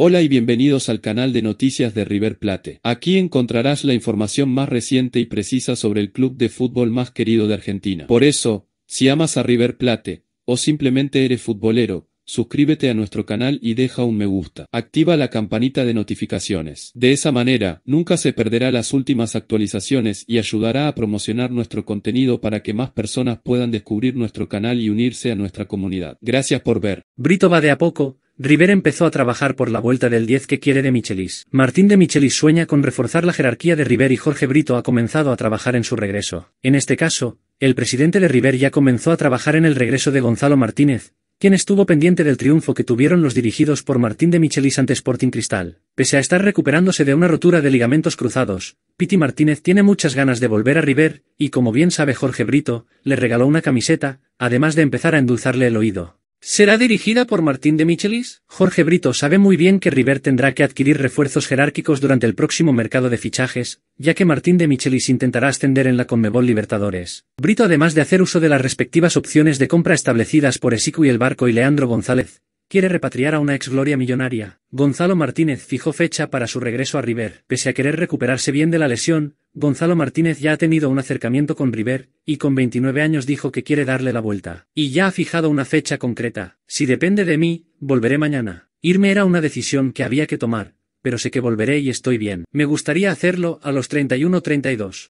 Hola y bienvenidos al canal de noticias de River Plate. Aquí encontrarás la información más reciente y precisa sobre el club de fútbol más querido de Argentina. Por eso, si amas a River Plate, o simplemente eres futbolero, suscríbete a nuestro canal y deja un me gusta. Activa la campanita de notificaciones. De esa manera, nunca se perderá las últimas actualizaciones y ayudará a promocionar nuestro contenido para que más personas puedan descubrir nuestro canal y unirse a nuestra comunidad. Gracias por ver. Brito va de a poco River empezó a trabajar por la vuelta del 10 que quiere de Michelis. Martín de Michelis sueña con reforzar la jerarquía de River y Jorge Brito ha comenzado a trabajar en su regreso. En este caso, el presidente de River ya comenzó a trabajar en el regreso de Gonzalo Martínez, quien estuvo pendiente del triunfo que tuvieron los dirigidos por Martín de Michelis ante Sporting Cristal. Pese a estar recuperándose de una rotura de ligamentos cruzados, Piti Martínez tiene muchas ganas de volver a River, y como bien sabe Jorge Brito, le regaló una camiseta, además de empezar a endulzarle el oído. Será dirigida por Martín de Michelis. Jorge Brito sabe muy bien que River tendrá que adquirir refuerzos jerárquicos durante el próximo mercado de fichajes, ya que Martín de Michelis intentará ascender en la Conmebol Libertadores. Brito además de hacer uso de las respectivas opciones de compra establecidas por Esicu y el Barco y Leandro González, quiere repatriar a una ex gloria millonaria. Gonzalo Martínez fijó fecha para su regreso a River. Pese a querer recuperarse bien de la lesión, Gonzalo Martínez ya ha tenido un acercamiento con River, y con 29 años dijo que quiere darle la vuelta, y ya ha fijado una fecha concreta. Si depende de mí, volveré mañana. Irme era una decisión que había que tomar, pero sé que volveré y estoy bien. Me gustaría hacerlo a los 31-32.